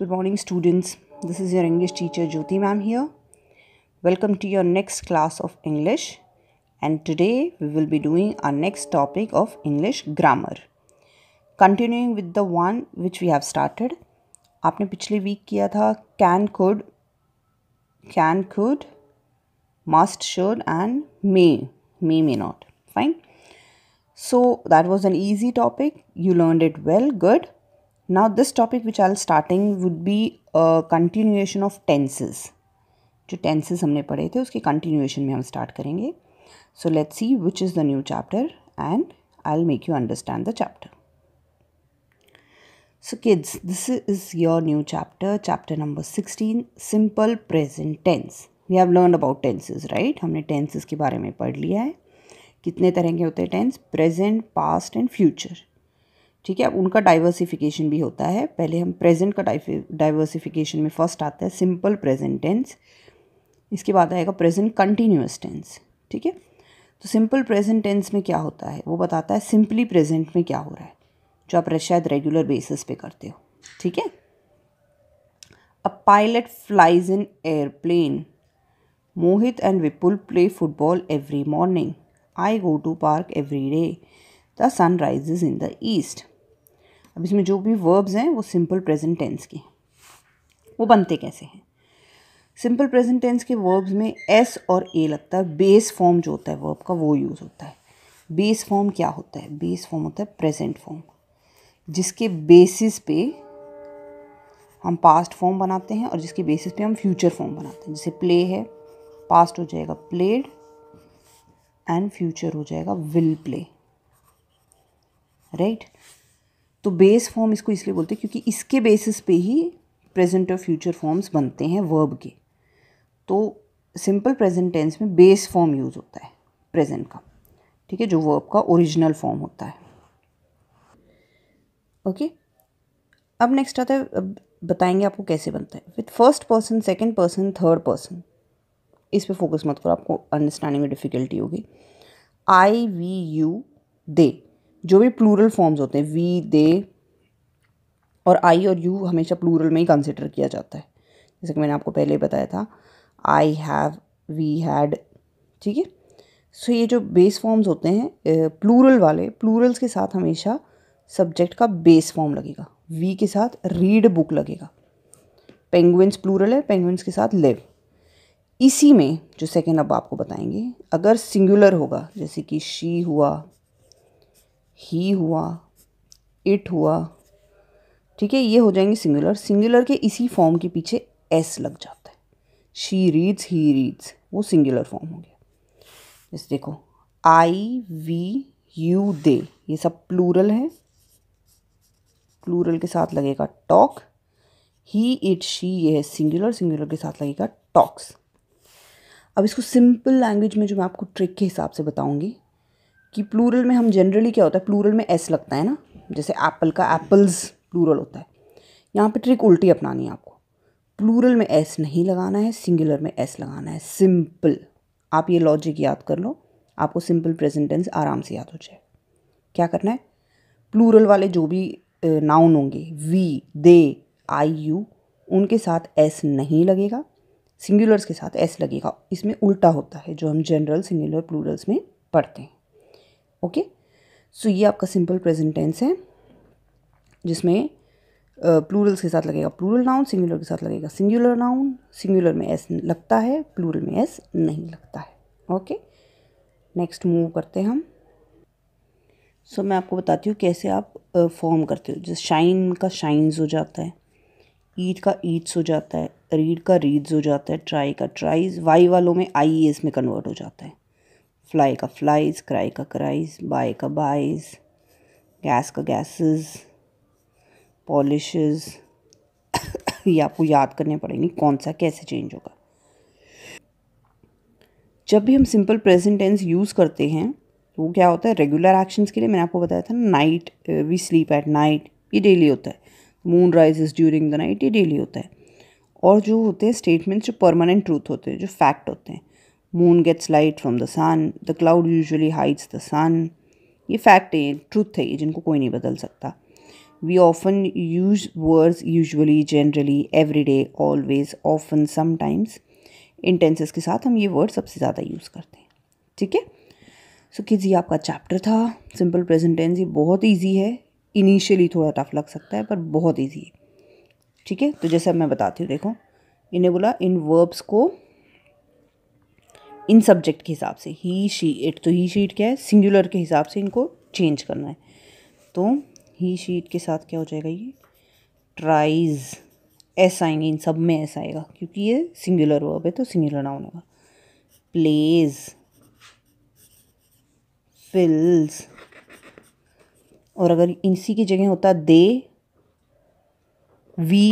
Good morning, students. This is your English teacher Jyoti ma'am here. Welcome to your next class of English. And today we will be doing our next topic of English grammar. Continuing with the one which we have started. आपने पिछले week किया था can could can could must, should, and may, may, may not. Fine. So that was an easy topic. You learned it well, good. Now this topic which are starting would be continuation of tenses जो tenses हमने पढ़े थे उसके continuation में हम start करेंगे so let see which is the new chapter and I will make you understand the chapter so kids this is your new chapter chapter number sixteen simple present tense we have learn about tenses right हमने tenses के बारे में पढ़ लिया है कितने तरह के होते हैं tense present past and future ठीक है अब उनका डाइवर्सिफिकेशन भी होता है पहले हम प्रेजेंट का डाइवर्सिफिकेशन में फर्स्ट आता है सिंपल प्रेजेंट टेंस इसके बाद आएगा प्रेजेंट कंटिन्यूस टेंस ठीक है तो सिंपल प्रेजेंट टेंस में क्या होता है वो बताता है सिंपली प्रेजेंट में क्या हो रहा है जो आप शायद रेगुलर बेसिस पे करते हो ठीक है a pilot flies in airplane Mohit and Vipul play football every morning I go to park every day the sun rises in the east अब इसमें जो भी वर्ब्स हैं वो सिंपल प्रेजेंट टेंस के हैं वो बनते कैसे हैं सिंपल प्रेजेंट टेंस के वर्ब्स में एस और ए लगता है बेस फॉर्म जो होता है वर्ब का वो यूज़ होता है बेस फॉर्म क्या होता है बेस फॉर्म होता है प्रेजेंट फॉर्म जिसके बेसिस पे हम पास्ट फॉर्म बनाते हैं और जिसके बेसिस पे हम फ्यूचर फॉर्म बनाते हैं जैसे प्ले है पास्ट हो जाएगा प्लेड एंड फ्यूचर हो जाएगा विल प्ले राइट तो बेस फॉर्म इसको इसलिए बोलते हैं क्योंकि इसके बेसिस पे ही प्रेजेंट और फ्यूचर फॉर्म्स बनते हैं वर्ब के तो सिंपल प्रेजेंट टेंस में बेस फॉर्म यूज़ होता है प्रेजेंट का ठीक है जो वर्ब का ओरिजिनल फॉर्म होता है ओके okay? अब नेक्स्ट आता है बताएंगे आपको कैसे बनता है with first person second person third person इस पर फोकस मत करो आपको अंडरस्टैंडिंग में डिफ़िकल्टी होगी आई वी यू दे जो भी प्लूरल फॉर्म्स होते हैं वी दे और आई और यू हमेशा प्लूरल में ही कंसिडर किया जाता है जैसे कि मैंने आपको पहले बताया था आई हैव वी हैड ठीक है सो ये जो बेस फॉर्म्स होते हैं प्लूरल वाले प्लूरल्स के साथ हमेशा सब्जेक्ट का बेस फॉर्म लगेगा वी के साथ रीड बुक लगेगा पेंगुइन्स प्लूरल है पेंगुइन्स के साथ लिव इसी में जो सेकेंड अब आपको बताएंगे अगर सिंगुलर होगा जैसे कि शी हुआ ही हुआ इट हुआ ठीक है ये हो जाएंगे सिंगुलर सिंगुलर के इसी फॉर्म के पीछे एस लग जाता है शी रीड्स ही रीड्स वो सिंगुलर फॉर्म हो गया इस देखो आई वी यू दे ये सब प्लूरल है प्लूरल के साथ लगेगा टॉक ही इट शी ये है सिंगुलर सिंगुलर के साथ लगेगा टॉक्स अब इसको सिंपल लैंग्वेज में जो मैं आपको ट्रिक के हिसाब से बताऊंगी कि प्लूरल में हम जनरली क्या होता है प्लूरल में एस लगता है ना जैसे एप्पल का एप्पल्स प्लूरल होता है यहाँ पे ट्रिक उल्टी अपनानी है आपको प्लूरल में एस नहीं लगाना है सिंगुलर में एस लगाना है सिंपल आप ये लॉजिक याद कर लो आपको सिंपल प्रेजेंटेंस आराम से याद हो जाए क्या करना है प्लूरल वाले जो भी नाउन होंगे वी दे आई यू उनके साथ एस नहीं लगेगा सिंगुलर्स के साथ एस लगेगा इसमें उल्टा होता है जो हम जनरल सिंगुलर प्लूरल्स में पढ़ते हैं ओके सो ये आपका सिंपल प्रेजेंट टेंस है जिसमें प्लूरल्स के साथ लगेगा प्लूरल नाउन सिंगुलर के साथ लगेगा सिंगुलर नाउन सिंगुलर में एस लगता है प्लूरल में एस नहीं लगता है ओके नेक्स्ट मूव करते हैं हम सो so, मैं आपको बताती हूँ कैसे आप फॉर्म uh, करते हो जैसे शाइन का शाइन्स हो जाता है ईट का ईट्स हो जाता है रीड का रीड्स हो जाता है ट्राई का ट्राइज वाई वालों में आई एस में कन्वर्ट हो जाता है फ्लाई का फ्लाइज क्राई का क्राइज बाय का बाइज गैस का गैसेस पॉलिशेस ये आपको याद करने पड़ेंगे कौन सा कैसे चेंज होगा जब भी हम सिंपल प्रेजेंट टेंस यूज़ करते हैं तो वो क्या होता है रेगुलर एक्शंस के लिए मैंने आपको बताया था night we sleep at night ये डेली होता है moon rise during the night ये डेली होता है और जो होते हैं स्टेटमेंट्स जो परमानेंट ट्रूथ होते हैं जो फैक्ट होते हैं moon gets light from the sun the cloud usually hides the sun ये फैक्ट है ट्रूथ है ये जिनको कोई नहीं बदल सकता we often use words usually generally every day always often sometimes in tenses के साथ हम ये वर्ड सबसे ज़्यादा यूज़ करते हैं ठीक है सो किड्स ये आपका चैप्टर था सिंपल प्रेजेंटेंस ये बहुत ईजी है इनिशियली थोड़ा टफ लग सकता है पर बहुत ईजी है ठीक है तो जैसे अब मैं बताती हूँ देखो इन्हें बोला इन वर्ब्स को इन सब्जेक्ट के हिसाब से ही शी इट तो ही शीट क्या है सिंगुलर के हिसाब से इनको चेंज करना है तो ही शीट के साथ क्या हो जाएगा ये ट्राइज ऐसा आएंगे इन सब में ऐसा आएगा क्योंकि ये सिंगुलर वर्ब है तो सिंगुलर नाउन होगा प्लेज फिल्स और अगर इसी की जगह होता दे वी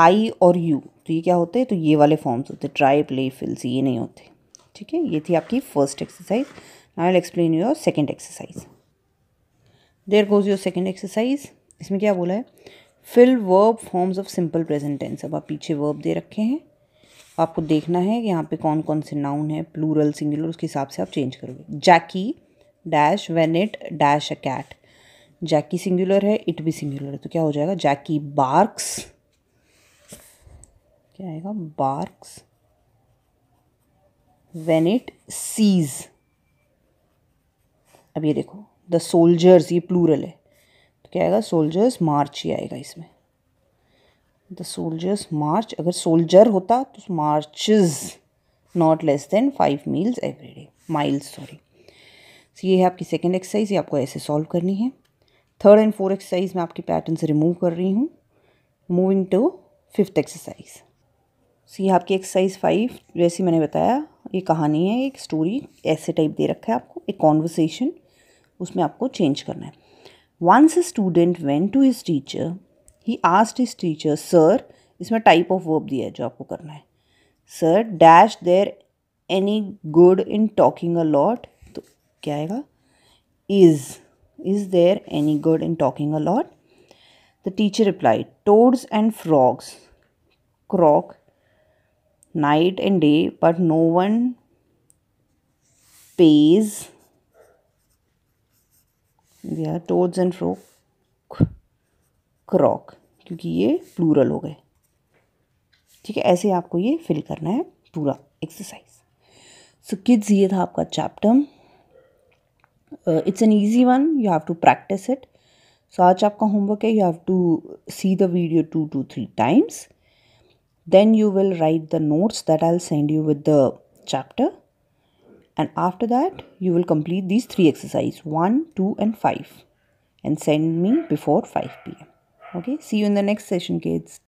आई और यू तो ये क्या होते हैं तो ये वाले फॉर्म्स होते हैं ट्राई प्ले फिल्स ये नहीं होते ठीक है ये थी आपकी first exercise I will explain your second exercise there goes your second exercise इसमें क्या बोला है fill verb forms of simple present tense अब आप पीछे वर्ब दे रखे हैं आपको देखना है कि यहाँ पे कौन कौन से नाउन है प्लूरल सिंगुलर उसके हिसाब से आप चेंज करोगे Jackie dash when it dash a cat Jackie singular है इट भी सिंगुलर है तो क्या हो जाएगा जैकी बार्क्स क्या आएगा बार्क्स वेन इट सीज अब ये देखो द सोल्जर्स ये प्लूरल है तो क्या आएगा सोल्जर्स मार्च ही आएगा इसमें द सोल्जर्स मार्च अगर सोल्जर होता तो marches not less than five meals every day miles sorry so ये है आपकी सेकेंड एक्सरसाइज ये आपको ऐसे सॉल्व करनी है थर्ड एंड फोर्थ एक्सरसाइज मैं आपके पैटर्न से रिमूव कर रही हूँ moving to fifth exercise so ये आपकी एक्सरसाइज फाइव जैसी मैंने बताया ये कहानी है एक स्टोरी ऐसे टाइप दे रखा है आपको एक कॉन्वर्सेशन उसमें आपको चेंज करना है once a student went to his teacher he asked his teacher sir इसमें टाइप ऑफ वर्ब दिया है जो आपको करना है sir dash there any good in talking a lot तो क्या आएगा is is there any good in talking a lot the teacher reply toads and frogs croak night and day but no one pays yeah toads and frog croak क्योंकि ये plural हो गए ठीक है ऐसे आपको ये फिल करना है पूरा एक्सरसाइज सो किड्स ये था आपका chapter it's an easy one you have to practise it so आज आपका होमवर्क है you have to see the video two two three times then you will write the notes that I'll send you with the chapter and after that you will complete these three exercises 1 2 and 5 and send me before 5 pm okay see you in the next session kids